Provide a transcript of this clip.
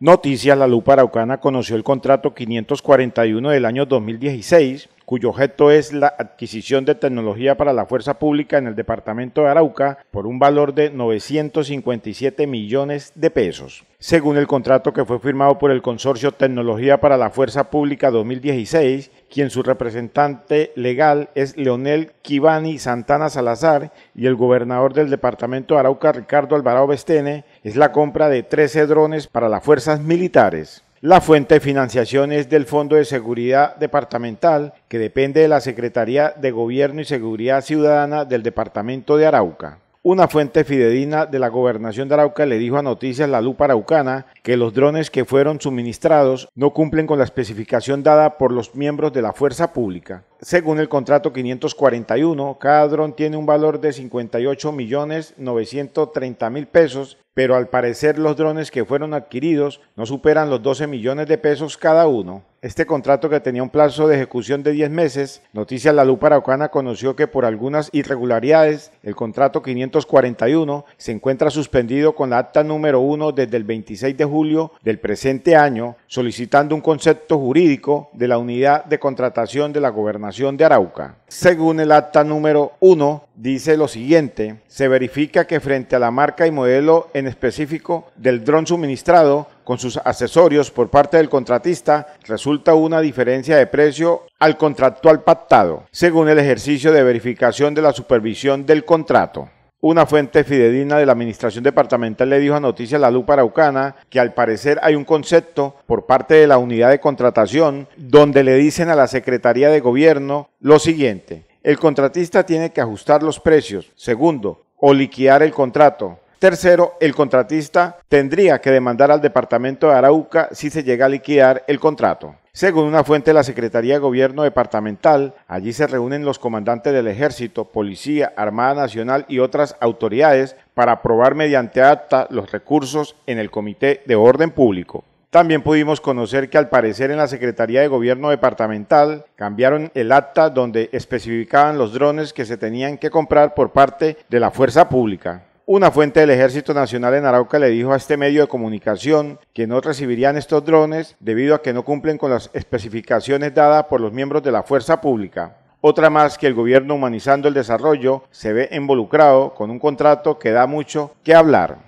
Noticias La Lupa Araucana conoció el contrato 541 del año 2016, cuyo objeto es la adquisición de tecnología para la fuerza pública en el departamento de Arauca por un valor de 957 millones de pesos. Según el contrato que fue firmado por el Consorcio Tecnología para la Fuerza Pública 2016, quien su representante legal es Leonel Kivani Santana Salazar y el gobernador del departamento de Arauca Ricardo Alvarado Bestene, es la compra de 13 drones para las fuerzas militares. La fuente de financiación es del Fondo de Seguridad Departamental, que depende de la Secretaría de Gobierno y Seguridad Ciudadana del Departamento de Arauca. Una fuente fidedigna de la gobernación de Arauca le dijo a Noticias La Lupa Araucana que los drones que fueron suministrados no cumplen con la especificación dada por los miembros de la fuerza pública. Según el contrato 541, cada dron tiene un valor de 58.930.000 pesos pero al parecer los drones que fueron adquiridos no superan los 12 millones de pesos cada uno. Este contrato que tenía un plazo de ejecución de 10 meses, Noticia La Lupa Araucana conoció que por algunas irregularidades el contrato 541 se encuentra suspendido con la acta número 1 desde el 26 de julio del presente año, solicitando un concepto jurídico de la unidad de contratación de la gobernación de Arauca. Según el acta número 1, dice lo siguiente, se verifica que frente a la marca y modelo en específico del dron suministrado con sus accesorios por parte del contratista resulta una diferencia de precio al contractual pactado, según el ejercicio de verificación de la supervisión del contrato. Una fuente fidedigna de la Administración Departamental le dijo a Noticia La Lupa Araucana que al parecer hay un concepto por parte de la unidad de contratación donde le dicen a la Secretaría de Gobierno lo siguiente. El contratista tiene que ajustar los precios. Segundo, o liquidar el contrato. Tercero, el contratista tendría que demandar al Departamento de Arauca si se llega a liquidar el contrato. Según una fuente de la Secretaría de Gobierno Departamental, allí se reúnen los comandantes del Ejército, Policía, Armada Nacional y otras autoridades para aprobar mediante acta los recursos en el Comité de Orden Público. También pudimos conocer que al parecer en la Secretaría de Gobierno Departamental cambiaron el acta donde especificaban los drones que se tenían que comprar por parte de la fuerza pública. Una fuente del Ejército Nacional en Arauca le dijo a este medio de comunicación que no recibirían estos drones debido a que no cumplen con las especificaciones dadas por los miembros de la fuerza pública. Otra más que el gobierno humanizando el desarrollo se ve involucrado con un contrato que da mucho que hablar.